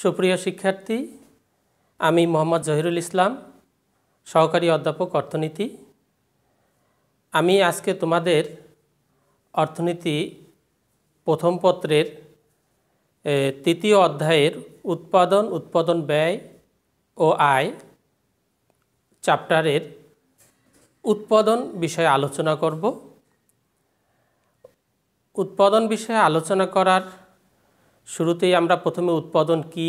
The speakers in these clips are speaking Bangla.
সুপ্রিয় শিক্ষার্থী আমি মোহাম্মদ জহিরুল ইসলাম সহকারী অধ্যাপক অর্থনীতি আমি আজকে তোমাদের অর্থনীতি প্রথম পত্রের তৃতীয় অধ্যায়ের উৎপাদন উৎপাদন ব্যয় ও আয় চ্যাপ্টারের উৎপাদন বিষয়ে আলোচনা করব উৎপাদন বিষয়ে আলোচনা করার শুরুতেই আমরা প্রথমে উৎপাদন কি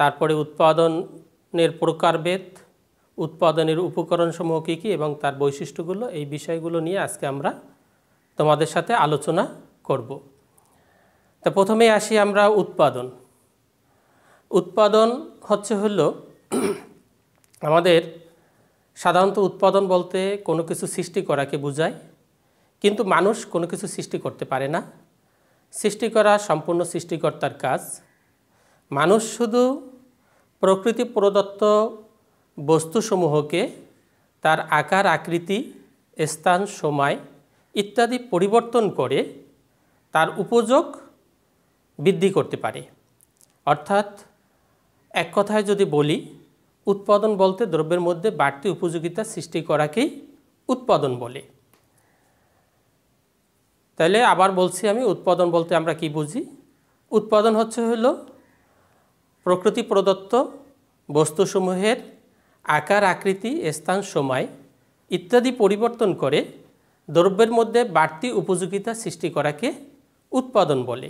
তারপরে উৎপাদনের প্রকারভেদ উৎপাদনের উপকরণসমূহ কী কী এবং তার বৈশিষ্ট্যগুলো এই বিষয়গুলো নিয়ে আজকে আমরা তোমাদের সাথে আলোচনা করব তা প্রথমে আসি আমরা উৎপাদন উৎপাদন হচ্ছে হল আমাদের সাধারণত উৎপাদন বলতে কোনো কিছু সৃষ্টি করাকে বোঝায় কিন্তু মানুষ কোনো কিছু সৃষ্টি করতে পারে না সৃষ্টি করা সম্পূর্ণ সৃষ্টিকর্তার কাজ মানুষ শুধু প্রকৃতি প্রদত্ত বস্তুসমূহকে তার আকার আকৃতি স্থান সময় ইত্যাদি পরিবর্তন করে তার উপযোগ বৃদ্ধি করতে পারে অর্থাৎ এক কথায় যদি বলি উৎপাদন বলতে দ্রব্যের মধ্যে বাড়তি উপযোগিতা সৃষ্টি করাকেই উৎপাদন বলে তাহলে আবার বলছি আমি উৎপাদন বলতে আমরা কি বুঝি উৎপাদন হচ্ছে হল প্রকৃতি প্রদত্ত বস্তুসমূহের আকার আকৃতি স্থান সময় ইত্যাদি পরিবর্তন করে দ্রব্যের মধ্যে বাড়তি উপযোগিতা সৃষ্টি করাকে উৎপাদন বলে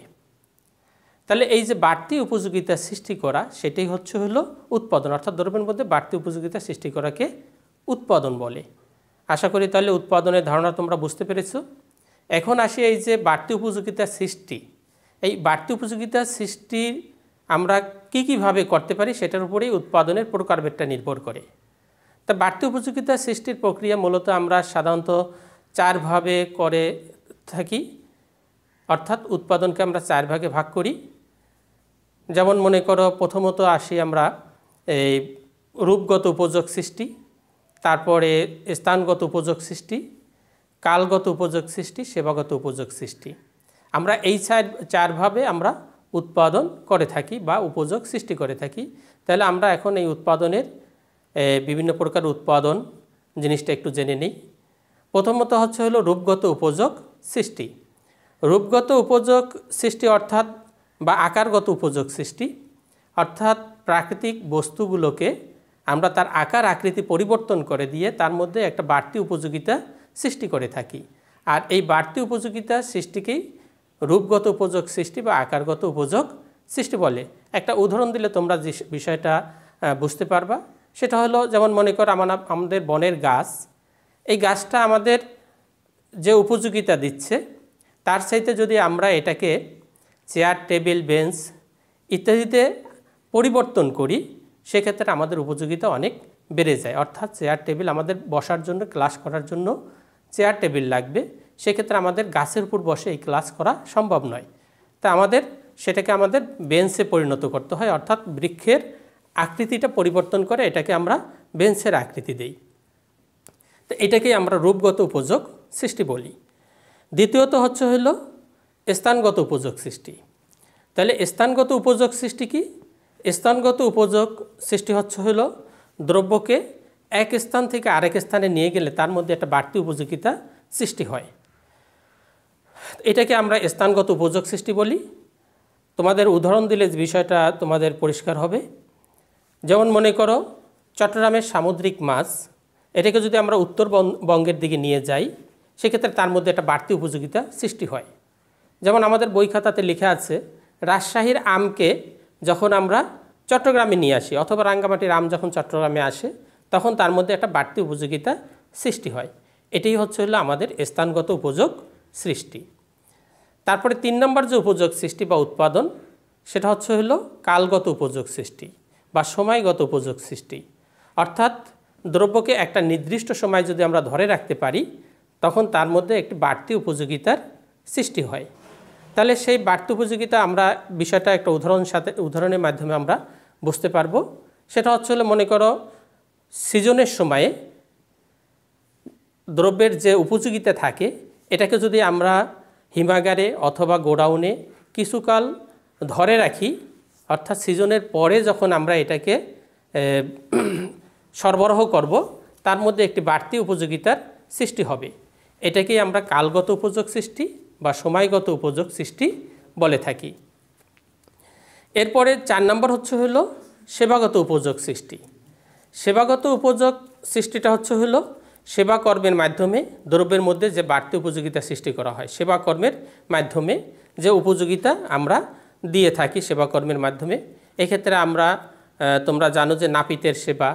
তাহলে এই যে বাড়তি উপযোগিতা সৃষ্টি করা সেটাই হচ্ছে হলো উৎপাদন অর্থাৎ দ্রব্যের মধ্যে বাড়তি উপযোগিতা সৃষ্টি করাকে উৎপাদন বলে আশা করি তাহলে উৎপাদনের ধারণা তোমরা বুঝতে পেরেছো এখন আসি এই যে বাড়তি উপযোগিতা সৃষ্টি এই বাড়তি উপযোগিতা সৃষ্টির আমরা কী কীভাবে করতে পারি সেটার উপরেই উৎপাদনের প্রকারভেদটা নির্ভর করে তা বাড়তি উপযোগিতা সৃষ্টির প্রক্রিয়া মূলত আমরা সাধারণত চারভাবে করে থাকি অর্থাৎ উৎপাদনকে আমরা চার ভাগে ভাগ করি যেমন মনে করো প্রথমত আসি আমরা এই রূপগত উপযোগ সৃষ্টি তারপরে স্থানগত উপযোগ সৃষ্টি কালগত উপযোগ সৃষ্টি সেবাগত উপযোগ সৃষ্টি আমরা এই চার চারভাবে আমরা উৎপাদন করে থাকি বা উপযোগ সৃষ্টি করে থাকি তাহলে আমরা এখন এই উৎপাদনের বিভিন্ন প্রকার উৎপাদন জিনিসটা একটু জেনে নিই প্রথমত হচ্ছে হলো রূপগত উপযোগ সৃষ্টি রূপগত উপযোগ সৃষ্টি অর্থাৎ বা আকারগত উপযোগ সৃষ্টি অর্থাৎ প্রাকৃতিক বস্তুগুলোকে আমরা তার আকার আকৃতি পরিবর্তন করে দিয়ে তার মধ্যে একটা বাড়তি উপযোগিতা সৃষ্টি করে থাকি আর এই বাড়তি উপযোগিতা সৃষ্টিকেই রূপগত উপযোগ সৃষ্টি বা আকারগত উপযোগ সৃষ্টি বলে একটা উদাহরণ দিলে তোমরা যে বিষয়টা বুঝতে পারবা সেটা হলো যেমন মনে কর আমার আমাদের বনের গাছ এই গাছটা আমাদের যে উপযোগিতা দিচ্ছে তার সাথে যদি আমরা এটাকে চেয়ার টেবিল বেঞ্চ ইত্যাদিতে পরিবর্তন করি সেক্ষেত্রে আমাদের উপযোগিতা অনেক বেড়ে যায় অর্থাৎ চেয়ার টেবিল আমাদের বসার জন্য ক্লাস করার জন্য চেয়ার টেবিল লাগবে সেক্ষেত্রে আমাদের গাছের উপর বসে এই ক্লাস করা সম্ভব নয় তা আমাদের সেটাকে আমাদের বেঞ্চে পরিণত করতে হয় অর্থাৎ বৃক্ষের আকৃতিটা পরিবর্তন করে এটাকে আমরা বেঞ্চের আকৃতি দেই তো এটাকেই আমরা রূপগত উপযোগ সৃষ্টি বলি দ্বিতীয়ত হচ্ছে হলো স্থানগত উপযোগ সৃষ্টি তাহলে স্থানগত উপযোগ সৃষ্টি কি স্থানগত উপযোগ সৃষ্টি হচ্ছে হলো দ্রব্যকে এক স্থান থেকে আরেক স্থানে নিয়ে গেলে তার মধ্যে একটা বাড়তি উপযোগিতা সৃষ্টি হয় এটাকে আমরা স্থানগত উপযোগ সৃষ্টি বলি তোমাদের উদাহরণ দিলে বিষয়টা তোমাদের পরিষ্কার হবে যেমন মনে করো চট্টগ্রামের সামুদ্রিক মাছ এটাকে যদি আমরা উত্তরবঙ্গের দিকে নিয়ে যাই সেক্ষেত্রে তার মধ্যে একটা বাড়তি উপযোগিতা সৃষ্টি হয় যেমন আমাদের বই খাতাতে লেখা আছে রাজশাহীর আমকে যখন আমরা চট্টগ্রামে নিয়ে আসি অথবা রাঙ্গামাটির আম যখন চট্টগ্রামে আসে তখন তার মধ্যে একটা বাড়তি উপযোগিতা সৃষ্টি হয় এটাই হচ্ছে হলো আমাদের স্থানগত উপযোগ সৃষ্টি তারপরে তিন নম্বর যে উপযোগ সৃষ্টি বা উৎপাদন সেটা হচ্ছে হলো কালগত উপযোগ সৃষ্টি বা সময়গত উপযোগ সৃষ্টি অর্থাৎ দ্রব্যকে একটা নির্দিষ্ট সময় যদি আমরা ধরে রাখতে পারি তখন তার মধ্যে একটি বাড়তি উপযোগিতার সৃষ্টি হয় তাহলে সেই বাড়তি উপযোগিতা আমরা বিষয়টা একটা উদাহরণ সাথে উদাহরণের মাধ্যমে আমরা বুঝতে পারবো সেটা হচ্ছে হলো মনে করো সিজনের সময়ে দ্রব্যের যে উপযোগিতা থাকে এটাকে যদি আমরা হিমাগারে অথবা গোডাউনে কিছুকাল ধরে রাখি অর্থাৎ সিজনের পরে যখন আমরা এটাকে সরবরাহ করব তার মধ্যে একটি বাড়তি উপযোগিতার সৃষ্টি হবে এটাকেই আমরা কালগত উপযোগ সৃষ্টি বা সময়গত উপযোগ সৃষ্টি বলে থাকি এরপরে চার নম্বর হচ্ছে হলো সেবাগত উপযোগ সৃষ্টি সেবাগত উপযোগ সৃষ্টিটা হচ্ছে হলো সেবা কর্মের মাধ্যমে দ্রব্যের মধ্যে যে বাড়তি উপযোগিতা সৃষ্টি করা হয় সেবা কর্মের মাধ্যমে যে উপযোগিতা আমরা দিয়ে থাকি সেবা কর্মের মাধ্যমে এক্ষেত্রে আমরা তোমরা জানো যে নাপিতের সেবা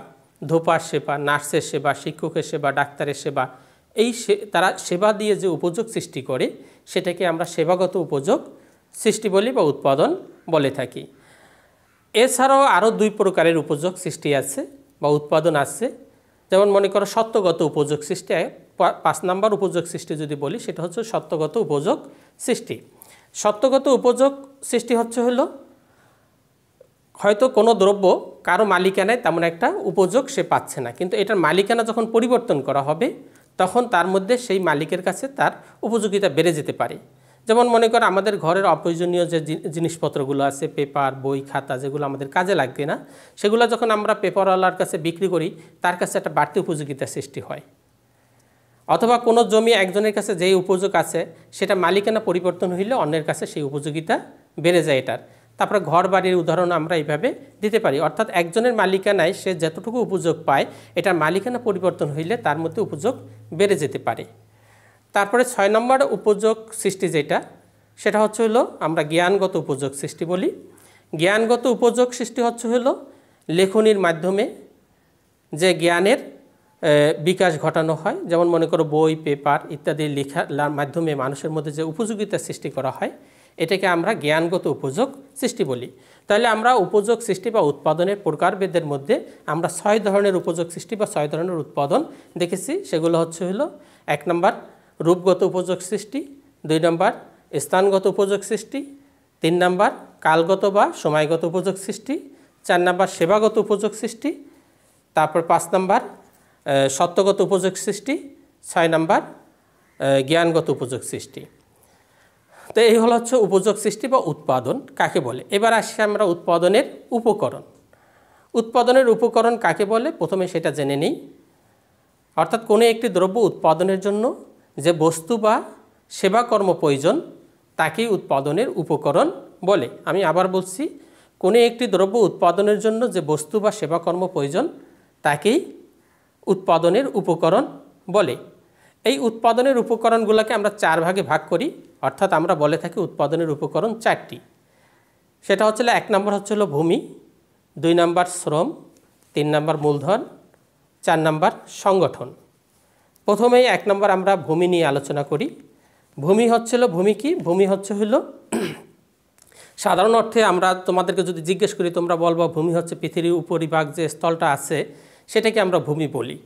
ধোপার সেবা নার্সের সেবা শিক্ষকের সেবা ডাক্তারের সেবা এই তারা সেবা দিয়ে যে উপযোগ সৃষ্টি করে সেটাকে আমরা সেবাগত উপযোগ সৃষ্টি বলি বা উৎপাদন বলে থাকি এছাড়াও আরও দুই প্রকারের উপযোগ সৃষ্টি আছে বা উৎপাদন আসছে যেমন মনে করো সত্যগত উপযোগ সৃষ্টি পাঁচ নাম্বার উপযোগ সৃষ্টি যদি বলি সেটা হচ্ছে সত্যগত উপযোগ সৃষ্টি সত্যগত উপযোগ সৃষ্টি হচ্ছে হলো হয়তো কোনো দ্রব্য কারো মালিকানায় তেমন একটা উপযোগ সে পাচ্ছে না কিন্তু এটার মালিকানা যখন পরিবর্তন করা হবে তখন তার মধ্যে সেই মালিকের কাছে তার উপযোগিতা বেড়ে যেতে পারে যেমন মনে করেন আমাদের ঘরের অপ্রয়োজনীয় যে জিনিসপত্রগুলো আছে পেপার বই খাতা যেগুলো আমাদের কাজে লাগবে না সেগুলো যখন আমরা পেপারওয়ালার কাছে বিক্রি করি তার কাছে একটা বাড়তি উপযোগিতা সৃষ্টি হয় অথবা কোনো জমি একজনের কাছে যেই উপযোগ আছে সেটা মালিকানা পরিবর্তন হইলে অন্যের কাছে সেই উপযোগিতা বেড়ে যায় এটার তারপরে ঘর বাড়ির উদাহরণ আমরা এইভাবে দিতে পারি অর্থাৎ একজনের মালিকানায় সে যতটুকু উপযোগ পায় এটার মালিকানা পরিবর্তন হইলে তার মধ্যে উপযোগ বেড়ে যেতে পারে তারপরে ছয় নম্বর উপযোগ সৃষ্টি যেটা সেটা হচ্ছে হলো আমরা জ্ঞানগত উপযোগ সৃষ্টি বলি জ্ঞানগত উপযোগ সৃষ্টি হচ্ছে হলো লেখনির মাধ্যমে যে জ্ঞানের বিকাশ ঘটানো হয় যেমন মনে করো বই পেপার ইত্যাদি লেখার মাধ্যমে মানুষের মধ্যে যে উপযোগিতা সৃষ্টি করা হয় এটাকে আমরা জ্ঞানগত উপযোগ সৃষ্টি বলি তাহলে আমরা উপযোগ সৃষ্টি বা উৎপাদনের প্রকারভেদের মধ্যে আমরা ছয় ধরনের উপযোগ সৃষ্টি বা ছয় ধরনের উৎপাদন দেখেছি সেগুলো হচ্ছে হলো এক নম্বর রূপগত উপযোগ সৃষ্টি দুই নম্বর স্থানগত উপযোগ সৃষ্টি তিন নম্বর কালগত বা সময়গত উপযোগ সৃষ্টি চার নম্বর সেবাগত উপযোগ সৃষ্টি তারপর পাঁচ নম্বর সত্যগত উপযোগ সৃষ্টি ছয় নম্বর জ্ঞানগত উপযোগ সৃষ্টি তো এই হলো হচ্ছে উপযোগ সৃষ্টি বা উৎপাদন কাকে বলে এবার আসি আমরা উৎপাদনের উপকরণ উৎপাদনের উপকরণ কাকে বলে প্রথমে সেটা জেনে নিই অর্থাৎ কোনো একটি দ্রব্য উৎপাদনের জন্য যে বস্তু বা সেবাকর্ম প্রয়োজন তাকেই উৎপাদনের উপকরণ বলে আমি আবার বলছি কোনো একটি দ্রব্য উৎপাদনের জন্য যে বস্তু বা সেবাকর্ম প্রয়োজন তাকেই উৎপাদনের উপকরণ বলে এই উৎপাদনের উপকরণগুলোকে আমরা চার ভাগে ভাগ করি অর্থাৎ আমরা বলে থাকি উৎপাদনের উপকরণ চারটি সেটা হচ্ছে এক নম্বর হচ্ছে হলো ভূমি দুই নম্বর শ্রম তিন নম্বর মূলধন চার নম্বর সংগঠন প্রথমেই এক নম্বর আমরা ভূমি নিয়ে আলোচনা করি ভূমি হচ্ছিল ভূমি কি ভূমি হচ্ছে হইল সাধারণ অর্থে আমরা তোমাদেরকে যদি জিজ্ঞেস করি তোমরা বলবো ভূমি হচ্ছে পৃথিবীর উপরিভাগ যে স্থলটা আছে সেটাকে আমরা ভূমি বলি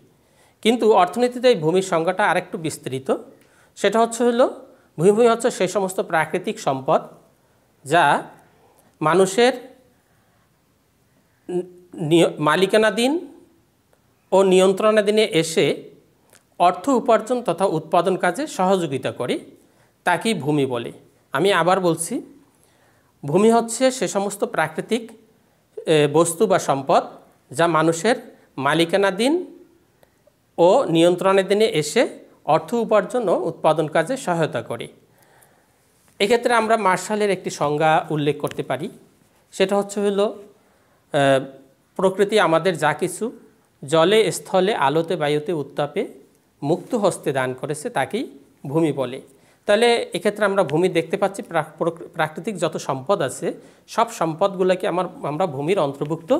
কিন্তু অর্থনীতিতে এই ভূমির সংজ্ঞাটা আরেকটু বিস্তৃত সেটা হচ্ছে হলো ভূমি হচ্ছে সেই সমস্ত প্রাকৃতিক সম্পদ যা মানুষের মালিকানাধীন ও নিয়ন্ত্রণাধীনে এসে অর্থ উপার্জন তথা উৎপাদন কাজে সহযোগিতা করে তাকেই ভূমি বলে আমি আবার বলছি ভূমি হচ্ছে সে সমস্ত প্রাকৃতিক বস্তু বা সম্পদ যা মানুষের মালিকানাধীন ও দিনে এসে অর্থ উপার্জন ও উৎপাদন কাজে সহায়তা করে এক্ষেত্রে আমরা মার্শালের একটি সংজ্ঞা উল্লেখ করতে পারি সেটা হচ্ছে হল প্রকৃতি আমাদের যা কিছু জলে স্থলে আলোতে বায়ুতে উত্তাপে মুক্ত হস্তে দান করেছে তাকেই ভূমি বলে তাহলে এক্ষেত্রে আমরা ভূমি দেখতে পাচ্ছি প্রাকৃতিক যত সম্পদ আছে সব সম্পদগুলোকে আমার আমরা ভূমির অন্তর্ভুক্ত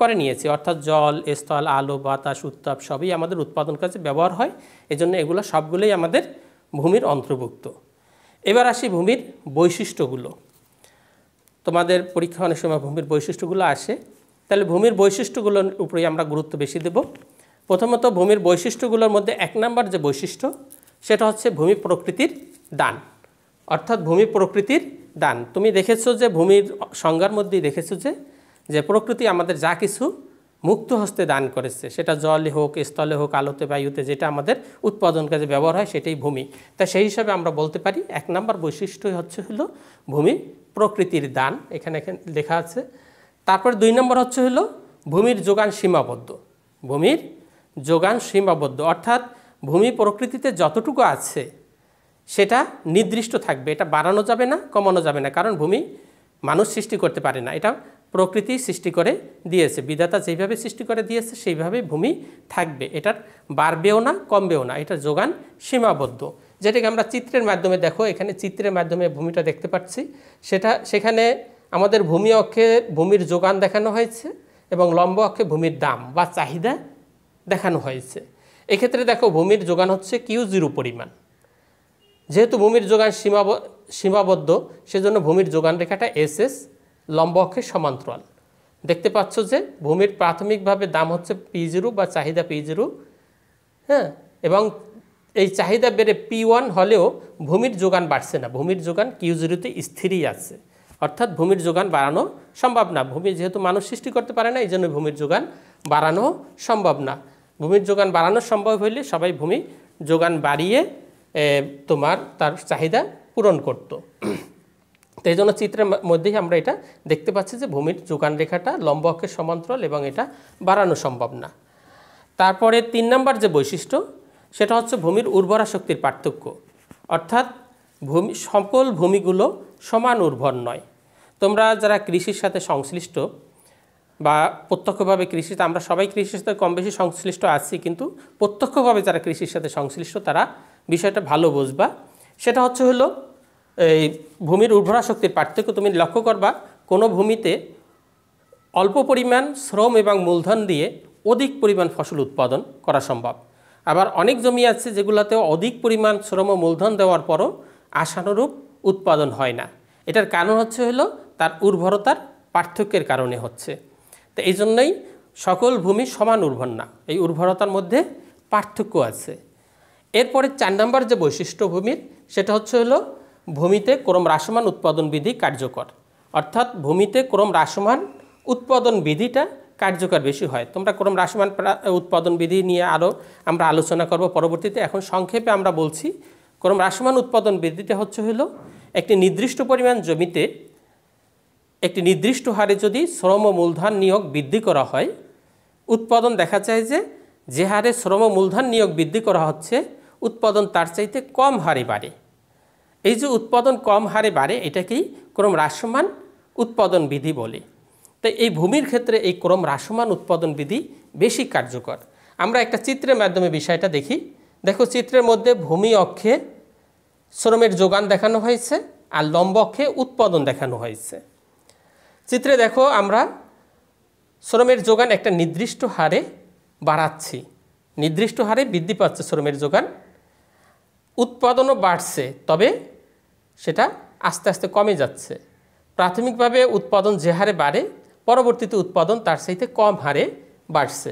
করে নিয়েছি অর্থাৎ জল স্থল আলো বাতাস উত্তাপ সবই আমাদের উৎপাদন কাজে ব্যবহার হয় এজন্য এগুলো সবগুলোই আমাদের ভূমির অন্তর্ভুক্ত এবার আসি ভূমির বৈশিষ্ট্যগুলো তোমাদের পরীক্ষা অনেক সময় ভূমির বৈশিষ্ট্যগুলো আসে তাহলে ভূমির বৈশিষ্ট্যগুলোর উপরেই আমরা গুরুত্ব বেশি দেব প্রথমত ভূমির বৈশিষ্ট্যগুলোর মধ্যে এক নাম্বার যে বৈশিষ্ট্য সেটা হচ্ছে ভূমি প্রকৃতির দান অর্থাৎ ভূমি প্রকৃতির দান তুমি দেখেছো যে ভূমির সংজ্ঞার মধ্যেই দেখেছো যে যে প্রকৃতি আমাদের যা কিছু মুক্ত হস্তে দান করেছে সেটা জলে হোক স্থলে হোক আলোতে বায়ুতে যেটা আমাদের উৎপাদন কাজে ব্যবহার হয় সেটাই ভূমি তা সেই হিসাবে আমরা বলতে পারি এক নাম্বার বৈশিষ্ট্যই হচ্ছে হলো ভূমি প্রকৃতির দান এখানে এখানে লেখা আছে তারপর দুই নম্বর হচ্ছে হলো ভূমির যোগান সীমাবদ্ধ ভূমির যোগান সীমাবদ্ধ অর্থাৎ ভূমি প্রকৃতিতে যতটুকু আছে সেটা নির্দিষ্ট থাকবে এটা বাড়ানো যাবে না কমানো যাবে না কারণ ভূমি মানুষ সৃষ্টি করতে পারে না এটা প্রকৃতি সৃষ্টি করে দিয়েছে বিধাতা যেভাবে সৃষ্টি করে দিয়েছে সেইভাবে ভূমি থাকবে এটার বাড়বেও না কমবেও না এটা যোগান সীমাবদ্ধ যেটাকে আমরা চিত্রের মাধ্যমে দেখো এখানে চিত্রের মাধ্যমে ভূমিটা দেখতে পাচ্ছি সেটা সেখানে আমাদের ভূমি অক্ষে ভূমির যোগান দেখানো হয়েছে এবং লম্ব অক্ষে ভূমির দাম বা চাহিদা দেখানো হয়েছে এক্ষেত্রে দেখো ভূমির যোগান হচ্ছে কিউ জিরো পরিমাণ যেহেতু ভূমির যোগান সীমাব সীমাবদ্ধ সেজন্য ভূমির যোগান রেখাটা এস এস লম্ব অক্ষের সমান্তরাল দেখতে পাচ্ছ যে ভূমির প্রাথমিকভাবে দাম হচ্ছে পি জিরো বা চাহিদা পি জিরো হ্যাঁ এবং এই চাহিদা বেড়ে পি ওয়ান হলেও ভূমির যোগান বাড়ছে না ভূমির যোগান কিউ জিরোতে স্থিরই আছে অর্থাৎ ভূমির যোগান বাড়ানো সম্ভব না ভূমি যেহেতু মানুষ সৃষ্টি করতে পারে না এই জন্য ভূমির যোগান বাড়ানো সম্ভব না ভূমির যোগান বাড়ানো সম্ভব হইলে সবাই ভূমি যোগান বাড়িয়ে তোমার তার চাহিদা পূরণ করত তো এই জন্য চিত্রের মধ্যেই আমরা এটা দেখতে পাচ্ছি যে ভূমির যোগান রেখাটা লম্ব অক্ষের সমান্তরাল এবং এটা বাড়ানো সম্ভব না তারপরে তিন নম্বর যে বৈশিষ্ট্য সেটা হচ্ছে ভূমির উর্বরা শক্তির পার্থক্য অর্থাৎ ভূমি সকল ভূমিগুলো সমান উর্বর নয় তোমরা যারা কৃষির সাথে সংশ্লিষ্ট বা প্রত্যক্ষভাবে কৃষিতে আমরা সবাই কৃষির সাথে কম বেশি সংশ্লিষ্ট আছি কিন্তু প্রত্যক্ষভাবে যারা কৃষির সাথে সংশ্লিষ্ট তারা বিষয়টা ভালো বুঝবা সেটা হচ্ছে হলো এই ভূমির উর্বরা শক্তির পার্থক্য তুমি লক্ষ্য করবা কোনো ভূমিতে অল্প পরিমাণ শ্রম এবং মূলধন দিয়ে অধিক পরিমাণ ফসল উৎপাদন করা সম্ভব আবার অনেক জমি আছে যেগুলোতে অধিক পরিমাণ শ্রম ও মূলধন দেওয়ার পরও আশানুরূপ উৎপাদন হয় না এটার কারণ হচ্ছে হলো তার উর্বরতার পার্থক্যের কারণে হচ্ছে তো এই জন্যই সকল ভূমি সমান উর্বর না এই উর্বরতার মধ্যে পার্থক্য আছে এরপরে চার নম্বর যে বৈশিষ্ট্য ভূমির সেটা হচ্ছে হলো ভূমিতে ক্রম রাসমান উৎপাদন বিধি কার্যকর অর্থাৎ ভূমিতে ক্রম রাসমান উৎপাদন বিধিটা কার্যকর বেশি হয় তোমরা ক্রম রাসমান উৎপাদন বিধি নিয়ে আরও আমরা আলোচনা করব পরবর্তীতে এখন সংক্ষেপে আমরা বলছি ক্রম রাসমান উৎপাদন বিধিতে হচ্ছে হলো একটি নির্দিষ্ট পরিমাণ জমিতে একটি নির্দিষ্ট হারে যদি শ্রম মূলধন নিয়োগ বৃদ্ধি করা হয় উৎপাদন দেখা যায় যে যে হারে শ্রম মূলধন নিয়োগ বৃদ্ধি করা হচ্ছে উৎপাদন তার চাইতে কম হারে বাড়ে এই যে উৎপাদন কম হারে বাড়ে এটাকেই ক্রম হ্রাসমান উৎপাদন বিধি বলে তাই এই ভূমির ক্ষেত্রে এই ক্রম হ্রাসমান উৎপাদন বিধি বেশি কার্যকর আমরা একটা চিত্রের মাধ্যমে বিষয়টা দেখি দেখো চিত্রের মধ্যে ভূমি অক্ষে শ্রমের যোগান দেখানো হয়েছে আর লম্ব অক্ষে উৎপাদন দেখানো হয়েছে চিত্রে দেখো আমরা শ্রমের যোগান একটা নির্দিষ্ট হারে বাড়াচ্ছি নির্দিষ্ট হারে বৃদ্ধি পাচ্ছে শ্রমের যোগান উৎপাদনও বাড়ছে তবে সেটা আস্তে আস্তে কমে যাচ্ছে প্রাথমিকভাবে উৎপাদন যে হারে বাড়ে পরবর্তীতে উৎপাদন তার সাথে কম হারে বাড়ছে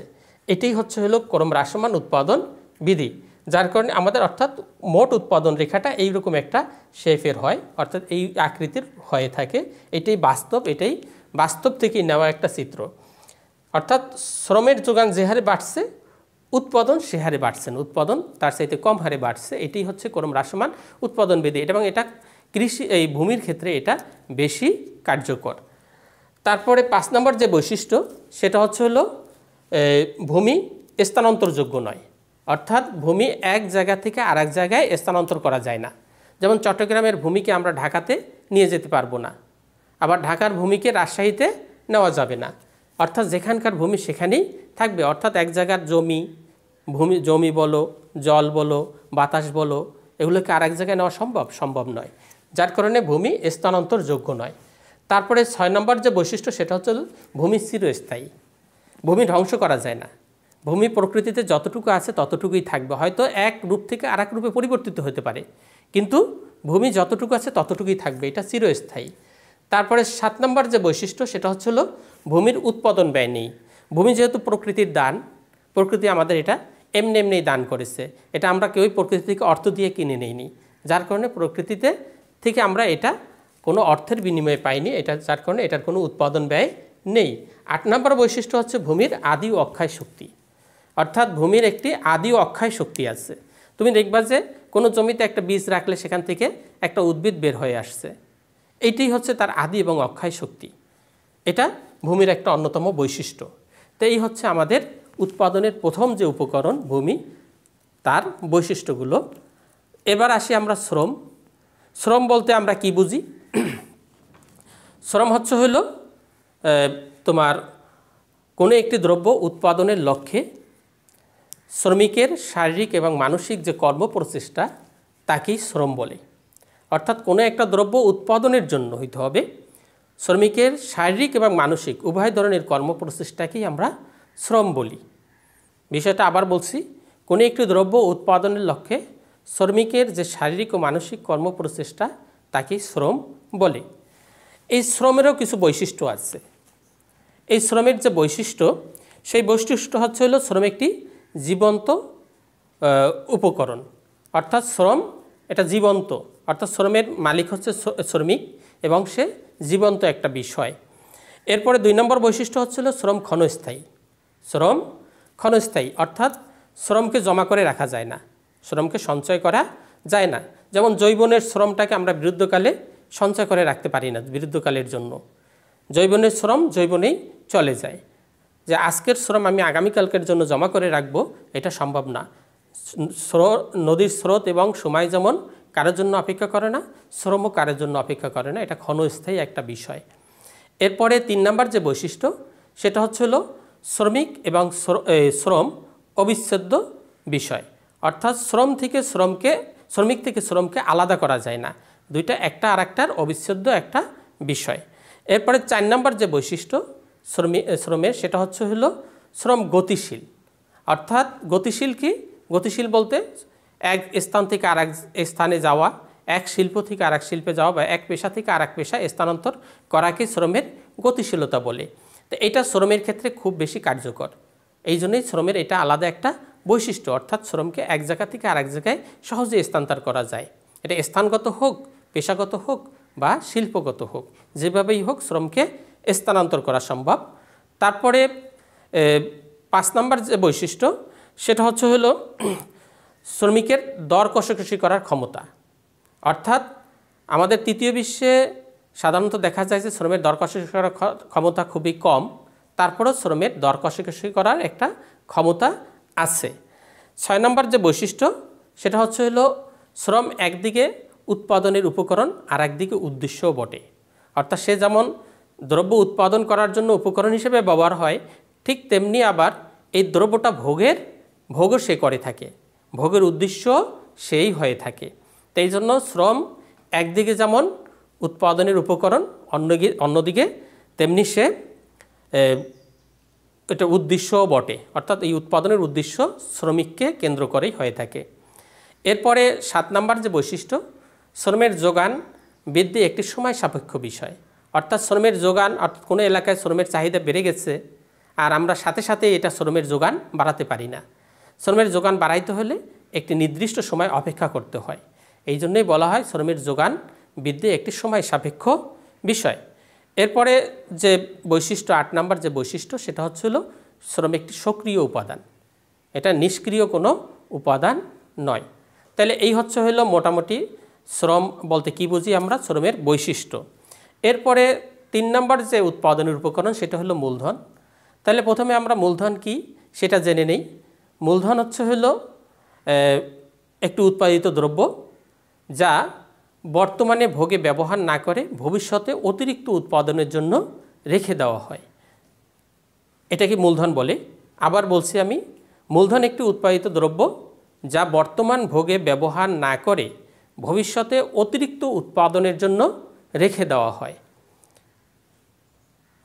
এটাই হচ্ছে হলো করম রাসমান উৎপাদন বিধি যার কারণে আমাদের অর্থাৎ মোট উৎপাদন রেখাটা এইরকম একটা শেফের হয় অর্থাৎ এই আকৃতির হয়ে থাকে এটাই বাস্তব এটাই বাস্তব থেকে নেওয়া একটা চিত্র অর্থাৎ শ্রমের যোগান যে হারে বাড়ছে উৎপাদন সে হারে বাড়ছে না উৎপাদন তার সাথে কম হারে বাড়ছে এটাই হচ্ছে কোনো হ্রাসমান উৎপাদন বিধি এটা এবং এটা কৃষি এই ভূমির ক্ষেত্রে এটা বেশি কার্যকর তারপরে পাঁচ নম্বর যে বৈশিষ্ট্য সেটা হচ্ছে হলো ভূমি স্থানান্তরযোগ্য নয় অর্থাৎ ভূমি এক জায়গা থেকে আরেক জায়গায় স্থানান্তর করা যায় না যেমন চট্টগ্রামের ভূমিকে আমরা ঢাকাতে নিয়ে যেতে পারবো না আবার ঢাকার ভূমিকে রাজশাহীতে নেওয়া যাবে না অর্থাৎ যেখানকার ভূমি সেখানেই থাকবে অর্থাৎ এক জায়গার জমি ভূমি জমি বলো জল বলো বাতাস বলো এগুলোকে আরেক জায়গায় নেওয়া সম্ভব সম্ভব নয় যার কারণে ভূমি স্থানান্তরযোগ্য নয় তারপরে ছয় নম্বর যে বৈশিষ্ট্য সেটা হচ্ছে ভূমি চিরস্থায়ী ভূমি ধ্বংস করা যায় না ভূমি প্রকৃতিতে যতটুকু আছে ততটুকুই থাকবে হয়তো এক রূপ থেকে আর রূপে পরিবর্তিত হতে পারে কিন্তু ভূমি যতটুকু আছে ততটুকুই থাকবে এটা চিরস্থায়ী তারপরে সাত নম্বর যে বৈশিষ্ট্য সেটা হচ্ছে হলো ভূমির উৎপাদন ব্যয় নেই ভূমি যেহেতু প্রকৃতির দান প্রকৃতি আমাদের এটা এমনি এমনিই দান করেছে এটা আমরা কেউই প্রকৃতি থেকে অর্থ দিয়ে কিনে নেইনি যার কারণে প্রকৃতিতে থেকে আমরা এটা কোনো অর্থের বিনিময়ে পাইনি এটা যার কারণে এটার কোনো উৎপাদন ব্যয় নেই আট নম্বর বৈশিষ্ট্য হচ্ছে ভূমির আদি অক্ষয় শক্তি অর্থাৎ ভূমির একটি আদি অক্ষয় শক্তি আছে তুমি দেখবা যে কোনো জমিতে একটা বীজ রাখলে সেখান থেকে একটা উদ্ভিদ বের হয়ে আসছে এটি হচ্ছে তার আদি এবং অক্ষয় শক্তি এটা ভূমির একটা অন্যতম বৈশিষ্ট্য তো এই হচ্ছে আমাদের উৎপাদনের প্রথম যে উপকরণ ভূমি তার বৈশিষ্ট্যগুলো এবার আসি আমরা শ্রম শ্রম বলতে আমরা কি বুঝি শ্রম হচ্ছে হলো তোমার কোনো একটি দ্রব্য উৎপাদনের লক্ষ্যে শ্রমিকের শারীরিক এবং মানসিক যে কর্মপ্রচেষ্টা তাকেই শ্রম বলে অর্থাৎ কোনো একটা দ্রব্য উৎপাদনের জন্য হইতে হবে শ্রমিকের শারীরিক এবং মানসিক উভয় ধরনের কর্মপ্রচেষ্টাকেই আমরা শ্রম বলি বিষয়টা আবার বলছি কোনো একটি দ্রব্য উৎপাদনের লক্ষ্যে শ্রমিকের যে শারীরিক ও মানসিক কর্মপ্রচেষ্টা তাকেই শ্রম বলে এই শ্রমেরও কিছু বৈশিষ্ট্য আছে এই শ্রমের যে বৈশিষ্ট্য সেই বৈশিষ্ট্য হচ্ছে হলো শ্রম একটি জীবন্ত উপকরণ অর্থাৎ শ্রম এটা জীবন্ত অর্থাৎ শ্রমের মালিক হচ্ছে শ্রমিক এবং সে জীবন্ত একটা বিষয় এরপরে দুই নম্বর বৈশিষ্ট্য হচ্ছিল শ্রম ক্ষণস্থায়ী শ্রম ক্ষণস্থায়ী অর্থাৎ শ্রমকে জমা করে রাখা যায় না শ্রমকে সঞ্চয় করা যায় না যেমন জৈবনের শ্রমটাকে আমরা বিরুদ্ধকালে সঞ্চয় করে রাখতে পারি না বিরুদ্ধকালের জন্য জৈবনের শ্রম জৈবনেই চলে যায় যে আজকের শ্রম আমি আগামীকালকের জন্য জমা করে রাখবো এটা সম্ভব না স্রোত নদীর স্রোত এবং সময় যেমন কারোর জন্য অপেক্ষা করে না শ্রমও কারোর জন্য অপেক্ষা করে না এটা ক্ষণস্থায়ী একটা বিষয় এরপরে তিন নাম্বার যে বৈশিষ্ট্য সেটা হচ্ছে হল শ্রমিক এবং শ্রম অবিচ্ছেদ্য বিষয় অর্থাৎ শ্রম থেকে শ্রমকে শ্রমিক থেকে শ্রমকে আলাদা করা যায় না দুইটা একটা আর একটার অবিচ্ছেদ্য একটা বিষয় এরপরে চার নাম্বার যে বৈশিষ্ট্য শ্রমে শ্রমে সেটা হচ্ছে হলো শ্রম গতিশীল অর্থাৎ গতিশীল কি গতিশীল বলতে এক স্থান থেকে আর স্থানে যাওয়া এক শিল্প থেকে আর এক শিল্পে যাওয়া বা এক পেশা থেকে আর পেশা স্থানান্তর করাকে শ্রমের গতিশীলতা বলে তো এটা শ্রমের ক্ষেত্রে খুব বেশি কার্যকর এই জন্যই শ্রমের এটা আলাদা একটা বৈশিষ্ট্য অর্থাৎ শ্রমকে এক জায়গা থেকে আর এক জায়গায় সহজে স্থানান্তর করা যায় এটা স্থানগত হোক পেশাগত হোক বা শিল্পগত হোক যেভাবেই হোক শ্রমকে স্থানান্তর করা সম্ভব তারপরে পাঁচ নাম্বার যে বৈশিষ্ট্য সেটা হচ্ছে হলো শ্রমিকের দর কষাকষি করার ক্ষমতা অর্থাৎ আমাদের তৃতীয় বিশ্বে সাধারণত দেখা যায় যে শ্রমের দর কষাকষি করার ক্ষমতা খুবই কম তারপরেও শ্রমের দর কষাকষি করার একটা ক্ষমতা আছে ছয় নম্বর যে বৈশিষ্ট্য সেটা হচ্ছে হলো শ্রম একদিকে উৎপাদনের উপকরণ আর একদিকে উদ্দেশ্যও বটে অর্থাৎ সে যেমন দ্রব্য উৎপাদন করার জন্য উপকরণ হিসেবে ব্যবহার হয় ঠিক তেমনি আবার এই দ্রব্যটা ভোগের ভোগও সে করে থাকে ভোগের উদ্দেশ্য সেই হয়ে থাকে তাই জন্য শ্রম একদিকে যেমন উৎপাদনের উপকরণ অন্যদিকে অন্যদিকে তেমনি সে এটা উদ্দেশ্য বটে অর্থাৎ এই উৎপাদনের উদ্দেশ্য শ্রমিককে কেন্দ্র করেই হয়ে থাকে এরপরে সাত নাম্বার যে বৈশিষ্ট্য শ্রমের যোগান বৃদ্ধি একটি সময় সাপেক্ষ বিষয় অর্থাৎ শ্রমের যোগান অর্থাৎ কোনো এলাকায় শ্রমের চাহিদা বেড়ে গেছে আর আমরা সাথে সাথে এটা শ্রমের যোগান বাড়াতে পারি না শ্রমের যোগান বাড়াইতে হলে একটি নির্দিষ্ট সময় অপেক্ষা করতে হয় এই জন্যই বলা হয় শ্রমের যোগান বৃদ্ধি একটি সময় সাপেক্ষ বিষয় এরপরে যে বৈশিষ্ট্য আট নাম্বার যে বৈশিষ্ট্য সেটা হচ্ছিল শ্রম একটি সক্রিয় উপাদান এটা নিষ্ক্রিয় কোনো উপাদান নয় তাহলে এই হচ্ছে হলো মোটামুটি শ্রম বলতে কি বুঝি আমরা শ্রমের বৈশিষ্ট্য এরপরে তিন নম্বর যে উৎপাদনের উপকরণ সেটা হলো মূলধন তাহলে প্রথমে আমরা মূলধন কি সেটা জেনে নেই মূলধন হচ্ছে হলো একটি উৎপাদিত দ্রব্য যা বর্তমানে ভোগে ব্যবহার না করে ভবিষ্যতে অতিরিক্ত উৎপাদনের জন্য রেখে দেওয়া হয় এটাকে মূলধন বলে আবার বলছি আমি মূলধন একটি উৎপাদিত দ্রব্য যা বর্তমান ভোগে ব্যবহার না করে ভবিষ্যতে অতিরিক্ত উৎপাদনের জন্য রেখে দেওয়া হয়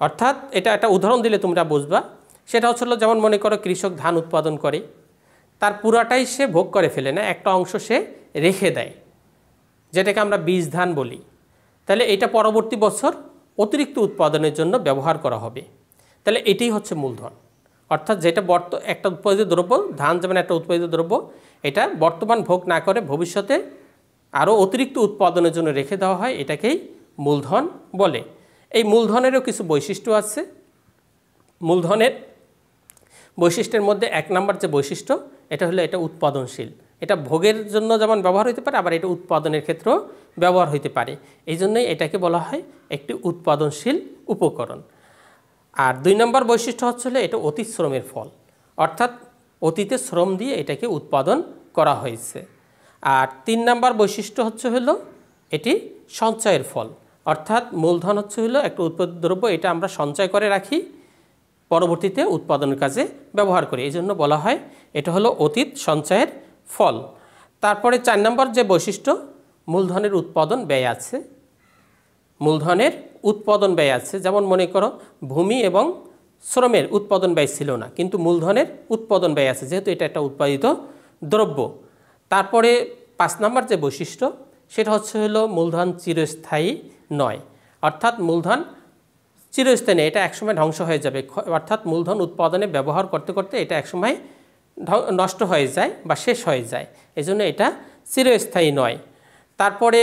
অর্থাৎ এটা একটা উদাহরণ দিলে তোমরা বুঝবা সেটা হচ্ছিল যেমন মনে করো কৃষক ধান উৎপাদন করে তার পুরাটাই সে ভোগ করে ফেলে না একটা অংশ সে রেখে দেয় যেটাকে আমরা বীজ ধান বলি তাহলে এটা পরবর্তী বছর অতিরিক্ত উৎপাদনের জন্য ব্যবহার করা হবে তাহলে এটাই হচ্ছে মূলধন অর্থাৎ যেটা বর্ত একটা উৎপাদিত দ্রব্য ধান যেমন একটা উৎপাদিত দ্রব্য এটা বর্তমান ভোগ না করে ভবিষ্যতে আরও অতিরিক্ত উৎপাদনের জন্য রেখে দেওয়া হয় এটাকেই মূলধন বলে এই মূলধনেরও কিছু বৈশিষ্ট্য আছে মূলধনের বৈশিষ্ট্যের মধ্যে এক নাম্বার যে বৈশিষ্ট্য এটা হলো এটা উৎপাদনশীল এটা ভোগের জন্য যেমন ব্যবহার হতে পারে আবার এটা উৎপাদনের ক্ষেত্রেও ব্যবহার হতে পারে এই জন্যই এটাকে বলা হয় একটি উৎপাদনশীল উপকরণ আর দুই নম্বর বৈশিষ্ট্য হচ্ছে এটা অতীত শ্রমের ফল অর্থাৎ অতীতে শ্রম দিয়ে এটাকে উৎপাদন করা হয়েছে আর তিন নম্বর বৈশিষ্ট্য হচ্ছে হলো এটি সঞ্চয়ের ফল অর্থাৎ মূলধন হচ্ছে হলো একটা উৎপাদিত দ্রব্য এটা আমরা সঞ্চয় করে রাখি পরবর্তীতে উৎপাদনের কাজে ব্যবহার করি এই জন্য বলা হয় এটা হলো অতীত সঞ্চয়ের ফল তারপরে চার নম্বর যে বৈশিষ্ট্য মূলধনের উৎপাদন ব্যয় আছে মূলধনের উৎপাদন ব্যয় আছে যেমন মনে করো ভূমি এবং শ্রমের উৎপাদন ব্যয় ছিল না কিন্তু মূলধনের উৎপাদন ব্যয় আছে যেহেতু এটা একটা উৎপাদিত দ্রব্য তারপরে পাঁচ নম্বর যে বৈশিষ্ট্য সেটা হচ্ছে হলো মূলধন চিরস্থায়ী নয় অর্থাৎ মূলধন চিরস্থায়ী এটা একসময় ধ্বংস হয়ে যাবে অর্থাৎ মূলধন উৎপাদনে ব্যবহার করতে করতে এটা একসময় নষ্ট হয়ে যায় বা শেষ হয়ে যায় এজন্য এটা চিরস্থায়ী নয় তারপরে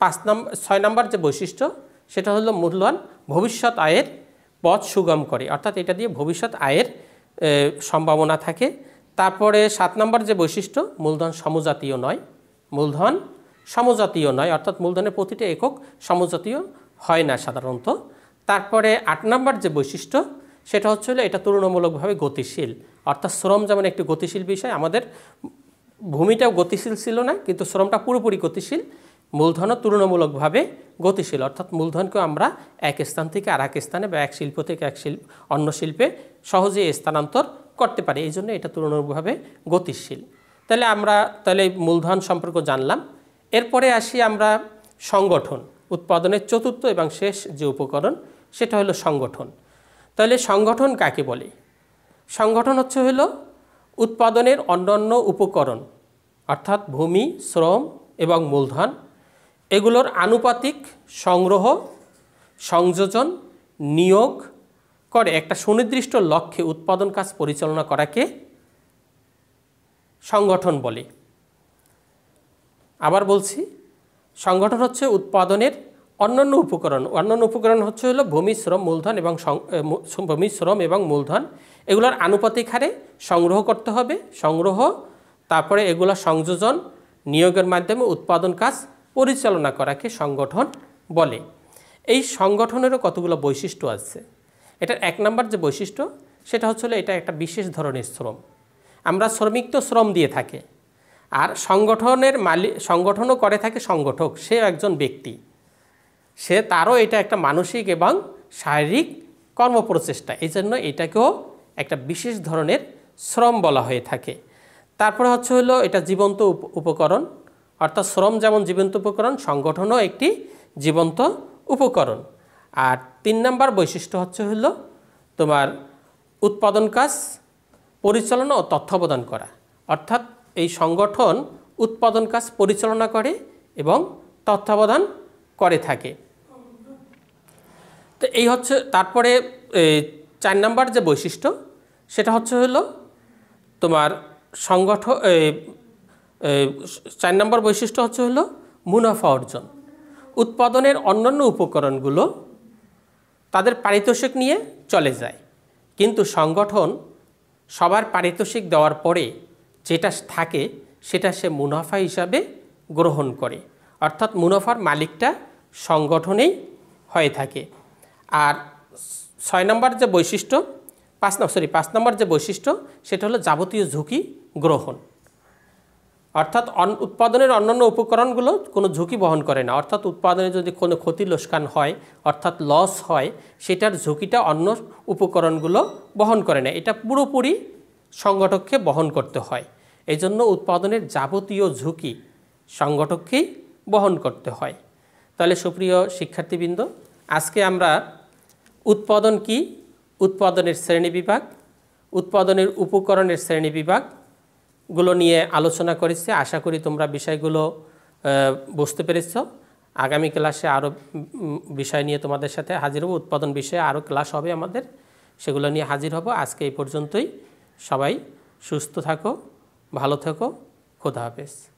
পাঁচ নম্বর ছয় নম্বর যে বৈশিষ্ট্য সেটা হলো মূলধন ভবিষ্যৎ আয়ের পথ সুগম করে অর্থাৎ এটা দিয়ে ভবিষ্যৎ আয়ের সম্ভাবনা থাকে তারপরে সাত নম্বর যে বৈশিষ্ট্য মূলধন সমজাতীয় নয় মূলধন সমজাতীয় নয় অর্থাৎ মূলধনের প্রতিটা একক সমজাতীয় হয় না সাধারণত তারপরে আট নম্বর যে বৈশিষ্ট্য সেটা হচ্ছে হলো এটা তুলনামূলকভাবে গতিশীল অর্থাৎ শ্রম যেমন একটি গতিশীল বিষয় আমাদের ভূমিটাও গতিশীল ছিল না কিন্তু শ্রমটা পুরোপুরি গতিশীল মূলধনও তুলনামূলকভাবে গতিশীল অর্থাৎ মূলধনকেও আমরা এক স্থান থেকে আর এক স্থানে বা এক শিল্প থেকে এক শিল্প অন্য শিল্পে সহজে স্থানান্তর করতে পারি এই জন্য এটা তুলনামূলকভাবে গতিশীল তাহলে আমরা তাহলে মূলধন সম্পর্ক জানলাম এরপরে আসি আমরা সংগঠন উৎপাদনের চতুর্থ এবং শেষ যে উপকরণ সেটা হলো সংগঠন তাহলে সংগঠন কাকে বলে সংগঠন হচ্ছে হলো উৎপাদনের অন্যান্য উপকরণ অর্থাৎ ভূমি শ্রম এবং মূলধন এগুলোর আনুপাতিক সংগ্রহ সংযোজন নিয়োগ করে একটা সুনির্দিষ্ট লক্ষ্যে উৎপাদন কাজ পরিচালনা করাকে সংগঠন বলে আবার বলছি সংগঠন হচ্ছে উৎপাদনের অন্যান্য উপকরণ অন্যান্য উপকরণ হচ্ছে হলো ভূমি শ্রম মূলধন এবং ভূমি শ্রম এবং মূলধন এগুলোর আনুপাতিক হারে সংগ্রহ করতে হবে সংগ্রহ তারপরে এগুলো সংযোজন নিয়োগের মাধ্যমে উৎপাদন কাজ পরিচালনা করাকে সংগঠন বলে এই সংগঠনেরও কতগুলো বৈশিষ্ট্য আছে এটার এক নম্বর যে বৈশিষ্ট্য সেটা হচ্ছে এটা একটা বিশেষ ধরনের শ্রম আমরা শ্রমিক তো শ্রম দিয়ে থাকে আর সংগঠনের মালিক সংগঠনও করে থাকে সংগঠক সে একজন ব্যক্তি সে তারও এটা একটা মানসিক এবং শারীরিক কর্মপ্রচেষ্টা এই জন্য এটাকেও একটা বিশেষ ধরনের শ্রম বলা হয়ে থাকে তারপরে হচ্ছে হলো এটা জীবন্ত উপকরণ অর্থাৎ শ্রম যেমন জীবন্ত উপকরণ সংগঠনও একটি জীবন্ত উপকরণ আর তিন নম্বর বৈশিষ্ট্য হচ্ছে হলো তোমার উৎপাদন কাজ পরিচালনা ও তথ্য প্রদান করা অর্থাৎ এই সংগঠন উৎপাদন কাজ পরিচালনা করে এবং তত্ত্বাবধান করে থাকে তো এই হচ্ছে তারপরে চার নাম্বার যে বৈশিষ্ট্য সেটা হচ্ছে হলো তোমার সংগঠন চার নাম্বার বৈশিষ্ট্য হচ্ছে হলো মুনাফা অর্জন উৎপাদনের অন্যান্য উপকরণগুলো তাদের পারিতোষিক নিয়ে চলে যায় কিন্তু সংগঠন সবার পারিতোষিক দেওয়ার পরে যেটা থাকে সেটা সে মুনাফা হিসাবে গ্রহণ করে অর্থাৎ মুনাফার মালিকটা সংগঠনেই হয়ে থাকে আর ছয় নম্বর যে বৈশিষ্ট্য পাঁচ নম্বর সরি পাঁচ নম্বর যে বৈশিষ্ট্য সেটা হলো যাবতীয় ঝুঁকি গ্রহণ অর্থাৎ উৎপাদনের অন্যান্য উপকরণগুলো কোনো ঝুঁকি বহন করে না অর্থাৎ উৎপাদনে যদি কোনো ক্ষতি লোসকান হয় অর্থাৎ লস হয় সেটার ঝুঁকিটা অন্য উপকরণগুলো বহন করে না এটা পুরোপুরি সংগঠককে বহন করতে হয় এজন্য উৎপাদনের যাবতীয় ঝুঁকি সংগঠককেই বহন করতে হয় তাহলে সুপ্রিয় শিক্ষার্থীবৃন্দ আজকে আমরা উৎপাদন কি উৎপাদনের শ্রেণী বিভাগ উৎপাদনের উপকরণের শ্রেণী বিভাগগুলো নিয়ে আলোচনা করেছি আশা করি তোমরা বিষয়গুলো বুঝতে পেরেছ আগামী ক্লাসে আরও বিষয় নিয়ে তোমাদের সাথে হাজির হব উৎপাদন বিষয়ে আরও ক্লাস হবে আমাদের সেগুলো নিয়ে হাজির হব আজকে এই পর্যন্তই সবাই সুস্থ থাকো ভালো থেকো খোদা হাফেজ